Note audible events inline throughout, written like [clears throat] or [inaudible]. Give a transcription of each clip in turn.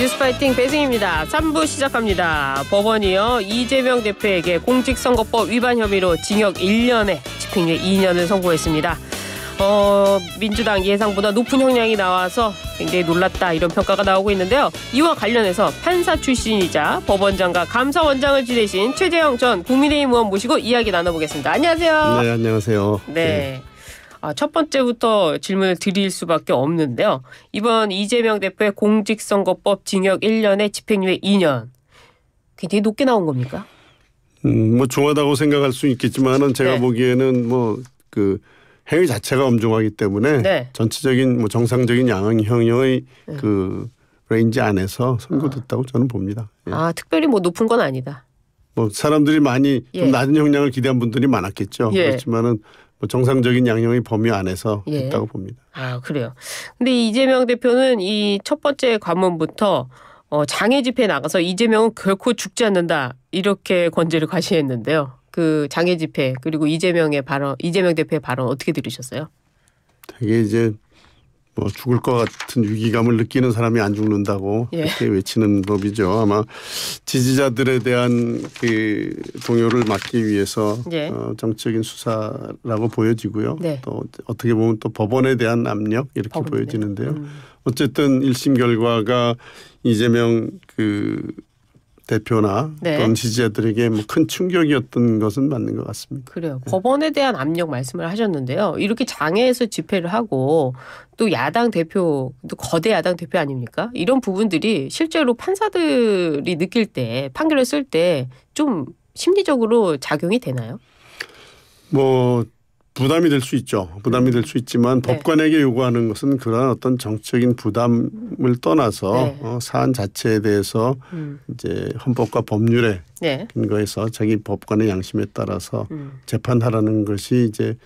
뉴스파이팅 배승입니다. 3부 시작합니다. 법원이요 이재명 대표에게 공직선거법 위반 혐의로 징역 1년에 집행유예 2년을 선고했습니다. 어, 민주당 예상보다 높은 형량이 나와서 굉장히 놀랐다 이런 평가가 나오고 있는데요. 이와 관련해서 판사 출신이자 법원장과 감사원장을 지내신 최재형 전 국민의힘 의원 모시고 이야기 나눠보겠습니다. 안녕하세요. 네, 안녕하세요. 네. 네. 아, 첫 번째부터 질문을 드릴 수밖에 없는데요. 이번 이재명 대표의 공직선거법 징역 1년에 집행유예 2년. 굉장히 높게 나온 겁니까? 음, 뭐 중하다고 생각할 수 있겠지만은 제가 네. 보기에는 뭐 그 행위 자체가 엄중하기 때문에 네. 전체적인 뭐 정상적인 양형의 형 네. 그 레인지 안에서 선고됐다고 아. 저는 봅니다. 예. 아 특별히 뭐 높은 건 아니다. 뭐 사람들이 많이 예. 좀 낮은 형량을 기대한 분들이 많았겠죠. 예. 그렇지만은 뭐 정상적인 양형의 범위 안에서 예. 있다고 봅니다. 아 그래요. 근데 이재명 대표는 이 첫 번째 관문부터 어, 장애 집회 나가서 이재명은 결코 죽지 않는다 이렇게 권제를 과시했는데요. 그 장애 집회 그리고 이재명의 발언, 이재명 대표의 발언 어떻게 들으셨어요? 되게 이제 뭐 죽을 것 같은 위기감을 느끼는 사람이 안 죽는다고 예. 이렇게 외치는 법이죠. 아마 지지자들에 대한 그 동요를 막기 위해서 예. 어, 정치적인 수사라고 보여지고요. 네. 또 어떻게 보면 또 법원에 대한 압력 이렇게 법원 보여지는데요. 음. 어쨌든 1심 결과가 이재명 그 대표나 네. 또는 지지자들에게 뭐큰 충격이었던 것은 맞는 것 같습니다. 그래요. 네. 법원에 대한 압력 말씀을 하셨는데요. 이렇게 장애에서 집회를 하고 또 야당 대표, 또 거대 야당 대표 아닙니까? 이런 부분들이 실제로 판사들이 느낄 때 판결을 쓸 때 좀 심리적으로 작용이 되나요? 뭐 부담이 될 수 있죠. 부담이 네. 될수 있지만 네. 법관에게 요구하는 것은 그러한 어떤 정치적인 부담을 떠나서 네. 어, 사안 자체에 대해서 음. 이제 헌법과 법률에 네. 근거해서 자기 법관의 양심에 따라서 음. 재판하라는 것이 이제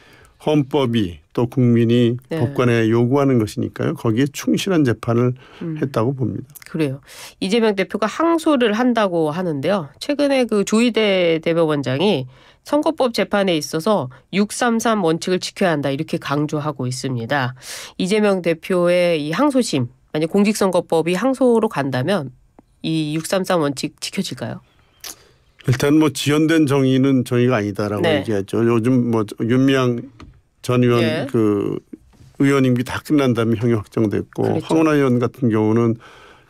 헌법이 또 국민이 네. 법관에 요구하는 것이니까요. 거기에 충실한 재판을 음. 했다고 봅니다. 그래요. 이재명 대표가 항소를 한다고 하는데요. 최근에 그 조희대 대법원장이 선거법 재판에 있어서 633 원칙을 지켜야 한다 이렇게 강조하고 있습니다. 이재명 대표의 이 항소심 만약 공직선거법이 항소로 간다면 이 633 원칙 지켜질까요? 일단 뭐 지연된 정의는 정의가 아니다라고 네. 얘기하죠. 요즘 뭐 윤미향 전 의원 예. 그 의원 임기 다 끝난 다음에 형이 확정됐고 그렇죠. 황운하 의원 같은 경우는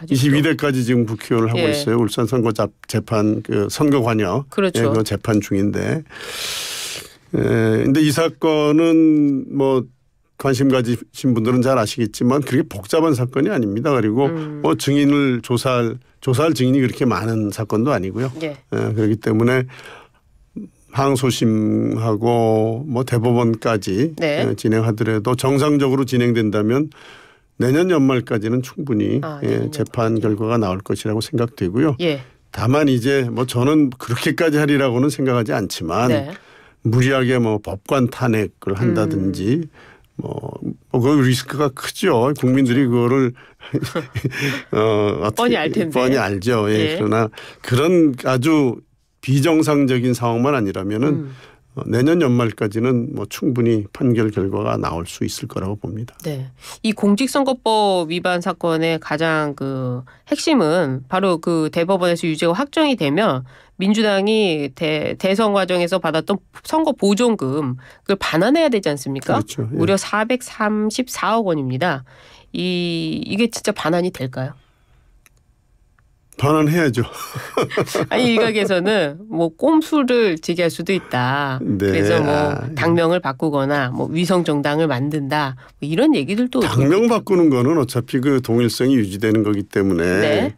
아직도. 22대까지 지금 국회의원을 하고 예. 있어요. 울산 선거 잡, 재판 그 선거 관여. 그렇죠. 예, 그 재판 중인데. 예, 근데 이 사건은 뭐 관심 가지신 분들은 잘 아시겠지만 그렇게 복잡한 사건이 아닙니다. 그리고 음. 뭐 증인을 조사할 조사할 증인이 그렇게 많은 사건도 아니고요. 예. 예, 그렇기 때문에 항소심하고 뭐 대법원까지 네. 예, 진행하더라도 정상적으로 진행된다면 내년 연말까지는 충분히 아, 예, 재판 결과가 나올 것이라고 생각되고요. 예. 다만 이제 뭐 저는 그렇게까지 하리라고는 생각하지 않지만 네. 무리하게 뭐 법관 탄핵을 한다든지 음. 뭐, 그 리스크가 크죠. 국민들이 그렇죠. 그거를 [laughs] 어, 어떻게, 뻔히 알 텐데. 뻔히 알죠. 예. 예. 그러나 그런 아주 비정상적인 상황만 아니라면은 음. 어, 내년 연말까지는 뭐 충분히 판결 결과가 나올 수 있을 거라고 봅니다. 네. 이 공직선거법 위반 사건의 가장 그 핵심은 바로 그 대법원에서 유죄가 확정이 되면 민주당이 대, 대선 과정에서 받았던 선거 보존금 그걸 반환해야 되지 않습니까? 그렇죠. 예. 무려 434억 원입니다. 이 이게 진짜 반환이 될까요? 반환해야죠. [laughs] 아니 일각에서는 뭐 꼼수를 제기할 수도 있다. 네. 그래서 뭐 아, 예. 당명을 바꾸거나 뭐 위성 정당을 만든다 뭐 이런 얘기들도 당명 바꾸는 거는 어차피 그 동일성이 유지되는 거기 때문에 네.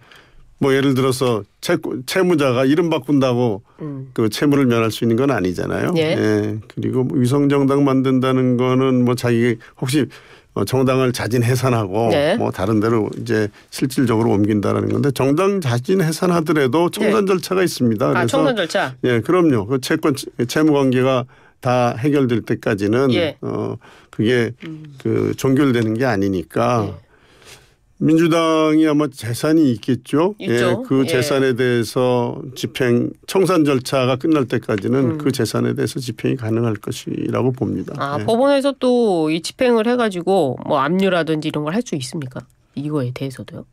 뭐 예를 들어서 채, 채무자가 이름 바꾼다고 음. 그 채무를 면할 수 있는 건 아니잖아요. 예. 예. 그리고 뭐 위성 정당 만든다는 거는 뭐 자기 혹시 어, 정당을 자진 해산하고 네. 뭐 다른 데로 이제 실질적으로 옮긴다라는 건데 정당 자진 해산하더라도 청산 네. 절차가 있습니다. 아, 그래서 아, 청산 절차. 예, 그럼요. 그 채권 채무 관계가 다 해결될 때까지는 예. 어 그게 음. 그 종결되는 게 아니니까 네. 민주당이 아마 재산이 있겠죠. 예, 있죠. 그 예, 그 재산에 대해서 집행 청산 절차가 끝날 때까지는 음. 그 재산에 대해서 집행이 가능할 것이라고 봅니다. 아 예. 법원에서 또 이 집행을 해가지고 뭐 압류라든지 이런 걸 할 수 있습니까? 이거에 대해서도요.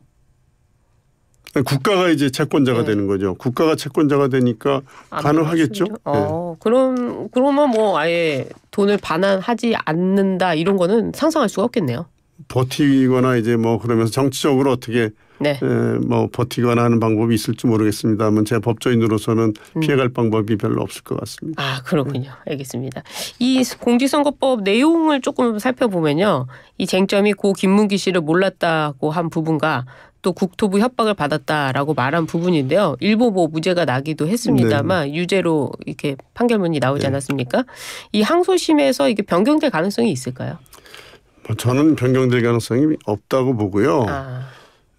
국가가 이제 채권자가 네. 되는 거죠. 국가가 채권자가 되니까 가능하겠죠. 예. 어, 네. 그럼 그러면 뭐 아예 돈을 반환하지 않는다 이런 거는 상상할 수가 없겠네요. 버티거나 이제 뭐 그러면서 정치적으로 어떻게 네. 에, 뭐 버티거나 하는 방법이 있을지 모르겠습니다만 제 법조인으로서는 음. 피해갈 방법이 별로 없을 것 같습니다. 아 그렇군요. 네. 알겠습니다. 이 공직선거법 내용을 조금 살펴보면요, 이 쟁점이 고 김문기 씨를 몰랐다고 한 부분과 또 국토부 협박을 받았다라고 말한 부분인데요. 일부 뭐 무죄가 나기도 했습니다만 네. 유죄로 이렇게 판결문이 나오지 네. 않았습니까? 이 항소심에서 이게 변경될 가능성이 있을까요? 뭐 저는 변경될 가능성이 없다고 보고요. 아.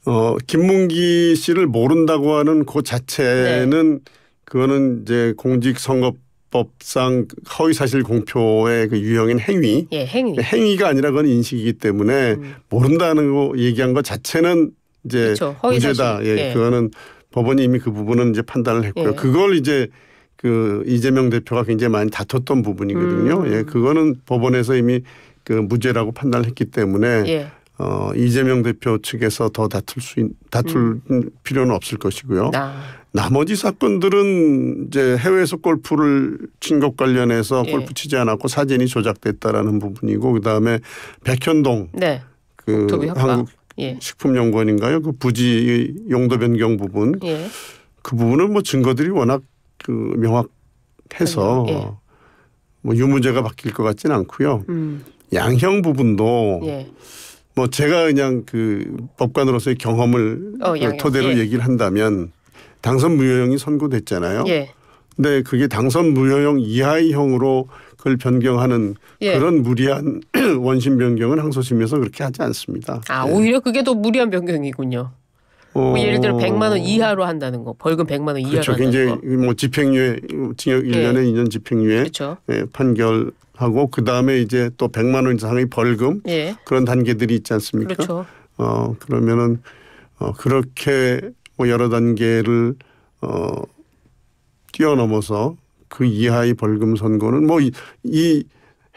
어, 김문기 씨를 모른다고 하는 그 자체는 네. 그거는 이제 공직선거법상 허위사실 공표의 그 유형인 행위. 예, 행위. 그러니까 행위가 아니라 그건 인식이기 때문에 음. 모른다는 거 얘기한 것 자체는 이제 그쵸, 문제다. 예, 예, 그거는 법원이 이미 그 부분은 이제 판단을 했고요. 예. 그걸 이제 그 이재명 대표가 굉장히 많이 다퉜던 부분이거든요. 음. 예, 그거는 법원에서 이미 그 무죄라고 판단했기 때문에 예. 어, 이재명 대표 측에서 더 다툴 수 있, 다툴 음. 필요는 없을 것이고요. 아. 나머지 사건들은 이제 해외에서 골프를 친 것 관련해서 예. 골프 치지 않았고 사진이 조작됐다라는 부분이고 그다음에 백현동 네. 그 한국 예. 식품연구원인가요? 그 부지 용도 변경 부분 예. 그 부분은 뭐 증거들이 워낙 그 명확해서 예. 뭐 유무죄가 바뀔 것 같지는 않고요. 음. 양형 부분도 예. 뭐 제가 그냥 그 법관으로서의 경험을 어, 토대로 예. 얘기를 한다면 당선 무효형이 선고됐잖아요. 예. 근데 그게 당선 무효형 이하의 형으로 그걸 변경하는 예. 그런 무리한 [clears throat] 원심 변경은 항소심에서 그렇게 하지 않습니다. 아 예. 오히려 그게 더 무리한 변경이군요. 뭐 어. 예를 들어 100만 원 이하로 한다는 거. 벌금 100만 원 이하로 그렇죠. 굉장히 거. 뭐 집행유예 징역 1년에 예. 2년 집행유예 그렇죠. 예, 판결 하고 그 다음에 이제 또 100만 원 이상의 벌금 예. 그런 단계들이 있지 않습니까? 그렇죠. 어 그러면은 어 그렇게 뭐 여러 단계를 어 뛰어넘어서 그 이하의 벌금 선고는 뭐이 이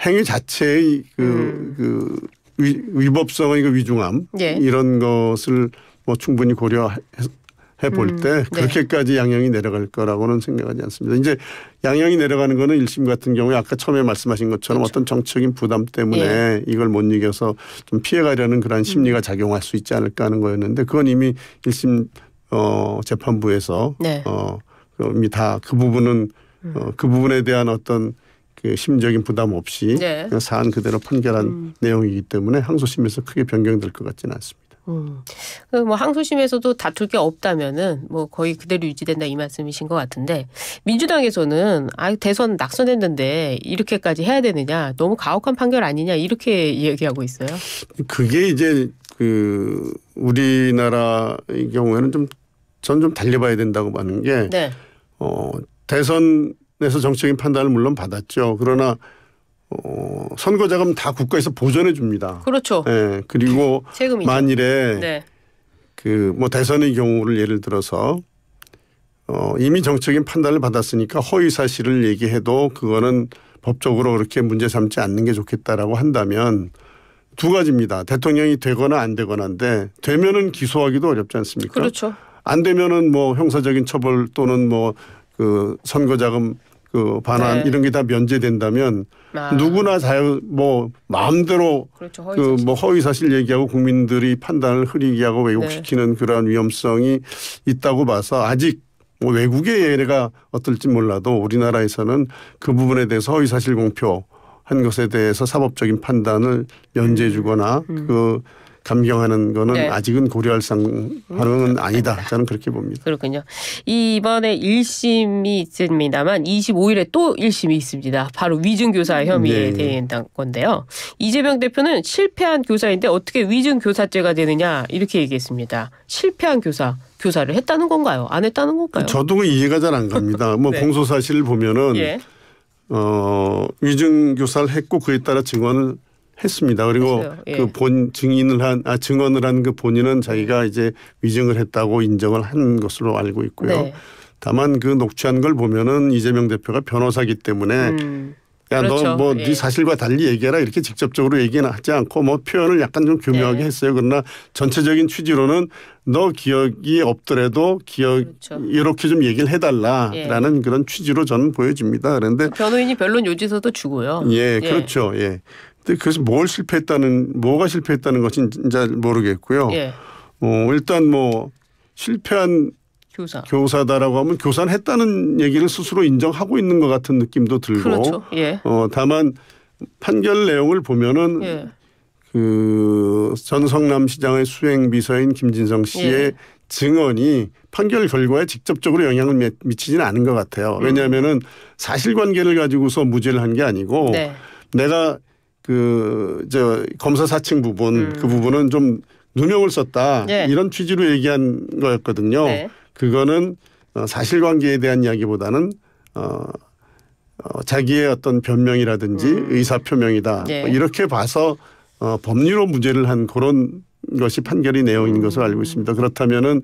행위 자체의 그, 음. 그 위, 위법성의 그 위중함 예. 이런 것을 뭐 충분히 고려 해볼 음, 때 네. 그렇게까지 네. 양형이 내려갈 거라고는 생각하지 않습니다. 이제 양형이 내려가는 거는 일심 같은 경우에 아까 처음에 말씀하신 것처럼 그렇죠. 어떤 정치적인 부담 때문에 예. 이걸 못 이겨서 좀 피해가려는 그러한 심리가 음. 작용할 수 있지 않을까 하는 거였는데 그건 이미 일심 어, 재판부에서 네. 어, 이미 다 그 부분은 음. 어, 그 부분에 대한 어떤 그 심적인 리 부담 없이 네. 사안 그대로 판결한 음. 내용이기 때문에 항소심에서 크게 변경될 것 같지는 않습니다. 음. 뭐 항소심에서도 다툴 게 없다면은 뭐 거의 그대로 유지된다 이 말씀이신 것 같은데 민주당에서는 아 대선 낙선했는데 이렇게까지 해야 되느냐 너무 가혹한 판결 아니냐 이렇게 얘기하고 있어요. 그게 이제 그 우리나라의 경우에는 좀 전좀 좀 달려봐야 된다고 보는 게 네. 어, 대선에서 정치적인 판단을 물론 받았죠. 그러나 음. 어, 선거 자금 다 국가에서 보전해 줍니다. 그렇죠. 예. 그리고 [laughs] 세금이죠. 만일에 네. 그 뭐 대선의 경우를 예를 들어서 어, 이미 정책인 판단을 받았으니까 허위 사실을 얘기해도 그거는 법적으로 그렇게 문제 삼지 않는 게 좋겠다라고 한다면 두 가지입니다. 대통령이 되거나 안 되거나인데 되면은 기소하기도 어렵지 않습니까? 그렇죠. 안 되면은 뭐 형사적인 처벌 또는 뭐 그 선거자금 그 반환 네. 이런 게 다 면제된다면 아. 누구나 자유 뭐 마음대로 그렇죠. 그뭐 허위 사실 얘기하고 국민들이 판단을 흐리게 하고 왜곡시키는 네. 그러한 위험성이 있다고 봐서 아직 뭐 외국의 예례가 어떨지 몰라도 우리나라에서는 그 부분에 대해서 허위 사실 공표 한 것에 대해서 사법적인 판단을 음. 면제해 주거나 음. 그 감경하는 거는 네. 아직은 고려할 상황은 아니다. 저는 그렇게 봅니다. 그렇군요. 이번에 1심이 있습니다만 25일에 또 1심이 있습니다. 바로 위증교사 혐의에 네. 대한 건데요. 이재명 대표는 실패한 교사인데 어떻게 위증교사죄가 되느냐 이렇게 얘기했습니다. 실패한 교사. 교사를 했다는 건가요? 안 했다는 건가요? 저도 이해가 잘 안 갑니다. [laughs] 뭐 네. 공소사실을 보면은 예. 어, 위증 교사를 했고 그에 따라 증언을 했습니다. 그리고 예. 그본 증인을 한 아, 증언을 한 그 본인은 자기가 네. 이제 위증을 했다고 인정을 한 것으로 알고 있고요. 네. 다만 그 녹취한 걸 보면은 이재명 대표가 변호사기 때문에 음. 야, 그렇죠. 너뭐네 예. 네 사실과 달리 얘기해라 이렇게 직접적으로 얘기는 하지 않고 뭐 표현을 약간 좀 교묘하게 예. 했어요. 그러나 전체적인 취지로는 너 기억이 없더라도 기억 그렇죠. 이렇게 좀 얘기를 해달라라는 예. 그런 취지로 저는 보여집니다. 그런데 변호인이 변론 요지서도 주고요. 예, 예. 그렇죠. 예. 네, 그래서 뭘 실패했다는 뭐가 실패했다는 것인 진짜 모르겠고요. 예. 어, 일단 뭐 실패한 교사. 교사다라고 하면 교사는 했다는 얘기를 스스로 인정하고 있는 것 같은 느낌도 들고 그렇죠. 예. 어, 다만 판결 내용을 보면은 예. 그 전성남시장의 수행비서인 김진성 씨의 예. 증언이 판결 결과에 직접적으로 영향을 미치지는 않은 것 같아요. 음. 왜냐하면은 사실관계를 가지고서 무죄를 한 게 아니고 네. 내가 그저 검사 사칭 부분 음. 그 부분은 좀 누명을 썼다 예. 이런 취지로 얘기한 거였거든요. 네. 그거는 어, 사실관계에 대한 이야기보다는 어, 어 자기의 어떤 변명이라든지 음. 의사 표명이다 예. 네. 뭐 이렇게 봐서 어, 법률로 무죄를 한 그런 것이 판결의 내용인 음. 것으로 알고 있습니다. 그렇다면은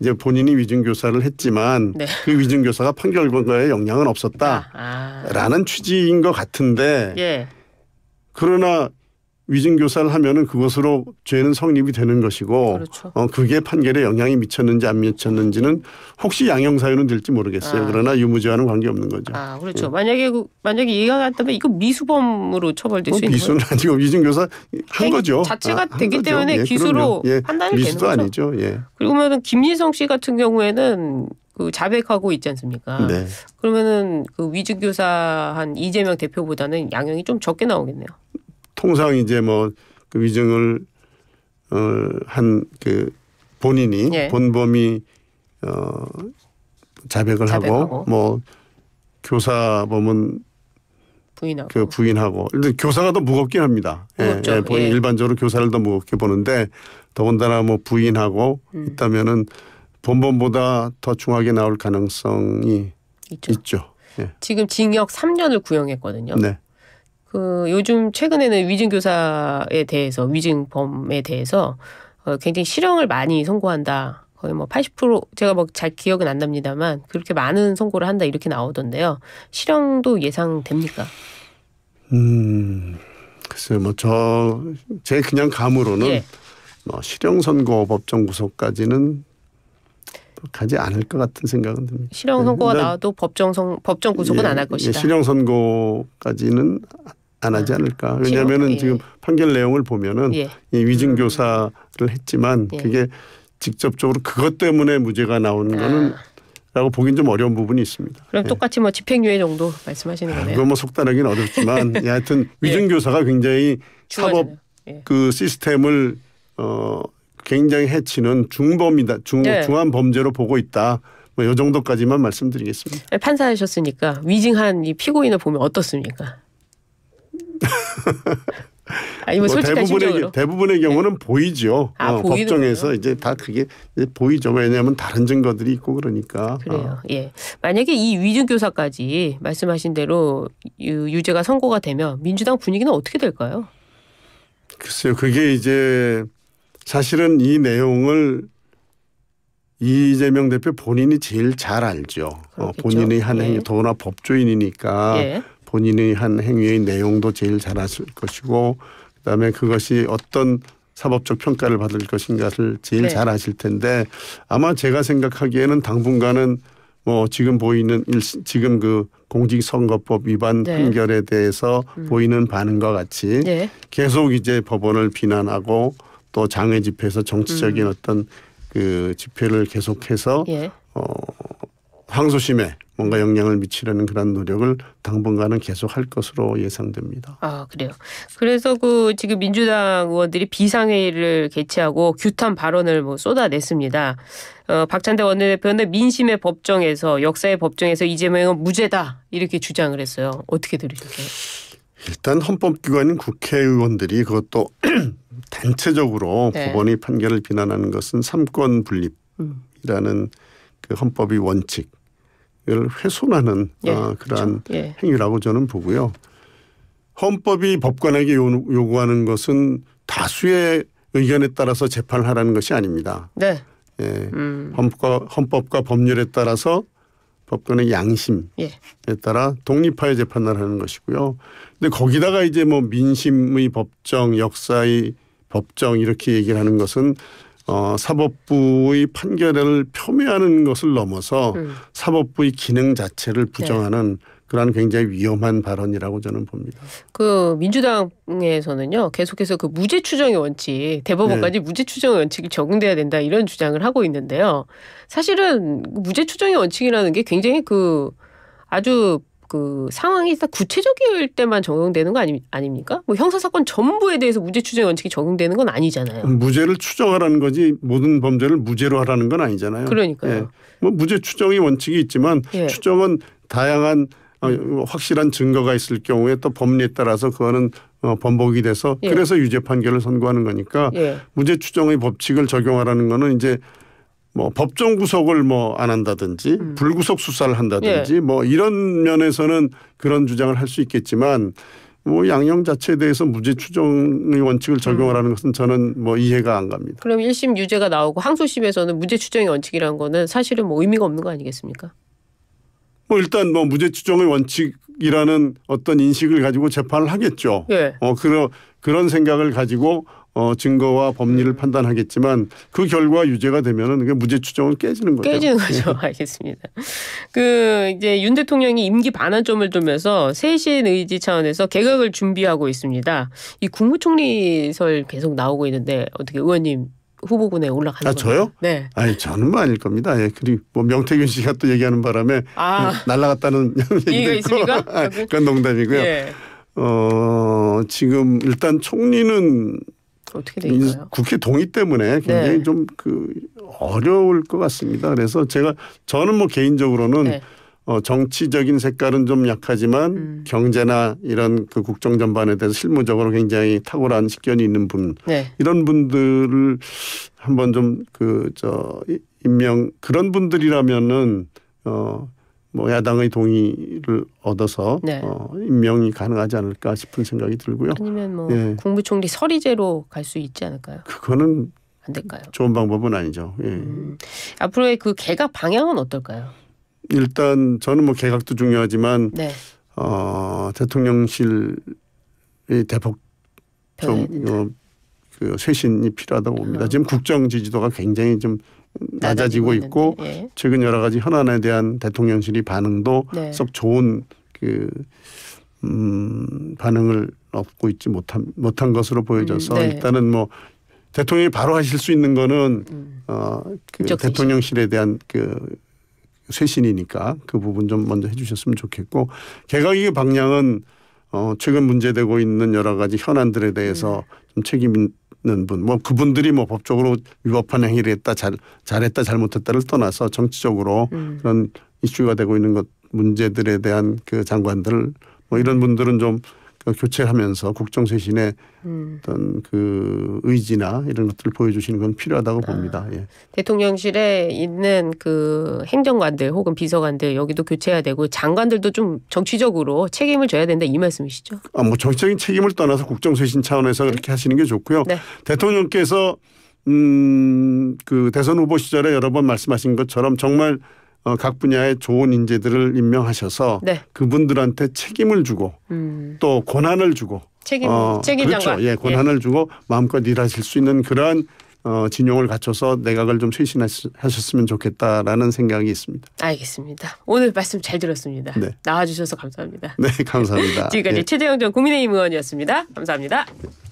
이제 본인이 위증교사를 했지만 네. 그 위증교사가 판결 결과에 영향은 없었다라는 아. 아. 취지인 것 같은데. 예. 그러나 위증 교사를 하면은 그것으로 죄는 성립이 되는 것이고 그렇죠. 어, 그게 판결에 영향이 미쳤는지 안 미쳤는지는 혹시 양형 사유는 될지 모르겠어요. 아. 그러나 유무죄와는 관계없는 거죠. 아 그렇죠. 예. 만약에 그, 만약에 이해가 났다면 이거 미수범으로 처벌될 뭐, 수 있는 미수는 거 아니고 위증 교사 한 네, 거죠. 자체가 아, 되기 때문에 예, 기수로 예. 판단이 미수도 되는 거죠. 아니죠. 예. 그러면은 김희성 씨 같은 경우에는 그 자백하고 있지 않습니까? 네. 그러면은 그 위증 교사 한 이재명 대표보다는 양형이 좀 적게 나오겠네요. 통상 이제 뭐 그 위증을 어한그 본인이 예. 본범이 어 자백을, 자백하고. 하고 뭐 교사범은 부인하고 그 부인하고 근데 교사가 더 무겁긴 합니다. 예, 무겁죠. 예, 예, 본인 예. 일반적으로 교사를 더 무겁게 보는데 더군다나 뭐 부인하고 음. 있다면은 본범보다 더 중하게 나올 가능성이 있죠. 있죠. 예. 지금 징역 3년을 구형했거든요. 네. 그 요즘 최근에는 위증 교사에 대해서 위증범에 대해서 어, 굉장히 실형을 많이 선고한다. 거의 뭐 80% 제가 뭐잘 기억은 안 납니다만 그렇게 많은 선고를 한다 이렇게 나오던데요. 실형도 예상됩니까? 음글쎄뭐저 제 그냥 감으로는 예. 뭐 실형 선고 법정 구속까지는 가지 않을 것 같은 생각은 듭니다. 실형 선고가 나와도 법정 성, 법정 구속은 예, 안할 것이다. 예, 실형 선고까지는 안 하지 아, 않을까. 왜냐면은 예. 지금 판결 내용을 보면은 예. 이 위증 교사를 했지만 예. 그게 직접적으로 그것 때문에 무죄가 나온 아. 거는 라고 보긴 좀 어려운 부분이 있습니다. 그럼 예. 똑같이 뭐 집행유예 정도 말씀하시는 아, 거네요. 그거 뭐 속단하기는 어렵지만 [laughs] 예, 하여튼 예. 위증 교사가 굉장히 사법 그 시스템을 어 굉장히 해치는 중범이다. 중 중한 범죄로 보고 있다. 뭐 요 정도까지만 말씀드리겠습니다. 판사하셨으니까 위증한 이 피고인을 보면 어떻습니까? [laughs] 아니면 뭐, 뭐 대부분의 대부분의 네. 경우는 네. 보이죠. 아, 어, 법정에서 이제 다 그게 이제 보이죠. 왜냐하면 다른 증거들이 있고 그러니까. 그래요. 아. 예. 만약에 이 위증 교사까지 말씀하신 대로 유죄가 선고가 되면 민주당 분위기는 어떻게 될까요? 글쎄요. 그게 이제 사실은 이 내용을 이재명 대표 본인이 제일 잘 알죠. 어, 본인이 한 행위 예. 구나 법조인이니까 예. 본인의 한 행위의 내용도 제일 잘 아실 것이고 그다음에 그것이 어떤 사법적 평가를 받을 것인가를 제일 네. 잘 아실 텐데 아마 제가 생각하기에는 당분간은 뭐 지금 보이는 일, 지금 그 공직선거법 위반 네. 판결에 대해서 음. 보이는 반응과 같이 네. 계속 이제 법원을 비난하고 또 장외 집회에서 정치적인 음. 어떤 그 집회를 계속해서 예. 어 항소심에 뭔가 영향을 미치려는 그런 노력을 당분간은 계속할 것으로 예상됩니다. 아 그래요. 그래서 그 지금 민주당 의원들이 비상회의를 개최하고 규탄 발언을 뭐 쏟아냈습니다. 어, 박찬대 원내대표는 민심의 법정에서 역사의 법정에서 이재명은 무죄다 이렇게 주장을 했어요. 어떻게 들으셨어요? 일단 헌법기관인 국회의원들이 그것도 [clears throat] 단체적으로 네. 법원의 판결을 비난하는 것은 삼권 분립이라는 음. 그 헌법의 원칙 를 훼손하는 예, 아, 그러한 그렇죠. 예. 행위라고 저는 보고요. 헌법이 법관에게 요구하는 것은 다수의 의견에 따라서 재판을 하라는 것이 아닙니다. 네. 예. 음. 헌법과, 헌법과 법률에 따라서 법관의 양심에 예. 따라 독립하여 재판을 하는 것이고요. 근데 거기다가 이제 뭐 민심의 법정, 역사의 법정 이렇게 얘기를 하는 것은 어, 사법부의 판결을 표훼하는 것을 넘어서 음. 사법부의 기능 자체를 네. 부정하는 네. 그러한 굉장히 위험한 발언이라고 저는 봅니다. 그 민주당에서는요 계속해서 그 무죄 추정의 원칙 대법원까지 네. 무죄 추정의 원칙이 적용돼야 된다 이런 주장을 하고 있는데요. 사실은 무죄 추정의 원칙이라는 게 굉장히 그 아주 그 상황이 딱 구체적일 때만 적용되는 거 아니, 아닙니까? 뭐 형사 사건 전부에 대해서 무죄 추정 원칙이 적용되는 건 아니잖아요. 무죄를 추정하라는 거지 모든 범죄를 무죄로 하라는 건 아니잖아요. 그러니까요. 예. 뭐 무죄 추정의 원칙이 있지만 예. 추정은 다양한 어, 확실한 증거가 있을 경우에 또 법리에 따라서 그거는 어, 번복이 돼서 예. 그래서 유죄 판결을 선고하는 거니까 예. 무죄 추정의 법칙을 적용하라는 거는 이제 뭐 법정 구속을 뭐 안 한다든지 음. 불구속 수사를 한다든지 예. 뭐 이런 면에서는 그런 주장을 할 수 있겠지만 뭐 양형 자체에 대해서 무죄 추정의 원칙을 적용하라는 음. 것은 저는 뭐 이해가 안 갑니다. 그럼 1심 유죄가 나오고 항소심에서는 무죄 추정의 원칙이라는 거는 사실은 뭐 의미가 없는 거 아니겠습니까? 뭐 일단 뭐 무죄 추정의 원칙이라는 어떤 인식을 가지고 재판을 하겠죠. 예. 어 그런 그런 생각을 가지고 어, 증거와 법리를 판단하겠지만 그 결과 유죄가 되면은 그 무죄 추정은 깨지는 거죠. 깨지는 예. 거죠. [laughs] 알겠습니다. 그 이제 윤 대통령이 임기 반환점을 두면서 세신 의지 차원에서 개각을 준비하고 있습니다. 이 국무총리설 계속 나오고 있는데 어떻게 의원님 후보군에 올라가는 아, 거예요. 저요? 네. 아니 저는 뭐 아닐 겁니다. 예. 그리고 뭐 명태균 씨가 또 얘기하는 바람에 아. 날라갔다는 [laughs] 얘기가 있습 [laughs] 아, 그건 농담이고요. 예. 어 지금 일단 총리는 어떻게 될까요? 국회 동의 때문에 굉장히 네. 좀그 어려울 것 같습니다. 그래서 제가 저는 뭐 개인적으로는 네. 어, 정치적인 색깔은 좀 약하지만 음. 경제나 이런 그 국정 전반에 대해서 실무적으로 굉장히 탁월한 식견이 있는 분 네. 이런 분들을 한번 좀그저 임명 그런 분들이라면은 어. 뭐 야당의 동의를 얻어서 네. 어, 임명이 가능하지 않을까 싶은 생각이 들고요. 아니면 뭐 예. 국무총리 서리제로 갈 수 있지 않을까요? 그거는 안 될까요? 좋은 방법은 아니죠. 예. 음. 앞으로의 그 개각 방향은 어떨까요? 일단 저는 뭐 개각도 중요하지만 네. 어, 대통령실이 대폭 좀 네. 어, 그 쇄신이 필요하다고 봅니다. 지금 어. 국정 지지도가 굉장히 좀 낮아지고 있 있고 예. 최근 여러 가지 현안에 대한 대통령실이 반응도 네. 썩 좋은 그 음, 반응을 얻고 있지 못한 못한 것으로 보여져서 음, 네. 일단은 뭐 대통령이 바로 하실 수 있는 거는 음. 어, 그 대통령실에 대한 그 쇄신이니까 그 부분 좀 먼저 해주셨으면 좋겠고 개각의 방향은 어, 최근 문제되고 있는 여러 가지 현안들에 대해서 네. 좀 책임 있는 분, 뭐 그분들이 뭐 법적으로 위법한 행위를 했다, 잘 잘했다, 잘못했다를 떠나서 정치적으로 음. 그런 이슈가 되고 있는 것 문제들에 대한 그 장관들 뭐 이런 분들은 좀 교체하면서 국정쇄신의 음. 어떤 그 의지나 이런 것들을 보여주시는 건 필요하다고 아. 봅니다. 예. 대통령실에 있는 그 행정관들 혹은 비서관들 여기도 교체해야 되고 장관들도 좀 정치적으로 책임을 져야 된다 이 말씀이시죠? 아, 뭐 정치적인 책임을 떠나서 국정쇄신 차원에서 네. 그렇게 하시는 게 좋고요. 네. 대통령께서 음, 그 대선 후보 시절에 여러 번 말씀하신 것처럼 정말 어, 각 분야의 좋은 인재들을 임명하셔서 네. 그분들한테 책임을 주고 음. 또 권한을 주고 책임 어, 책임 그렇죠. 장관 예, 예 권한을 예. 주고 마음껏 일하실 수 있는 그러한 어, 진용을 갖춰서 내각을 좀 쇄신하셨으면 좋겠다라는 생각이 있습니다. 알겠습니다. 오늘 말씀 잘 들었습니다. 네. 나와주셔서 감사합니다. 네, 감사합니다. [laughs] 지금까지 예. 최재형 전 국민의힘 의원이었습니다. 감사합니다. 네.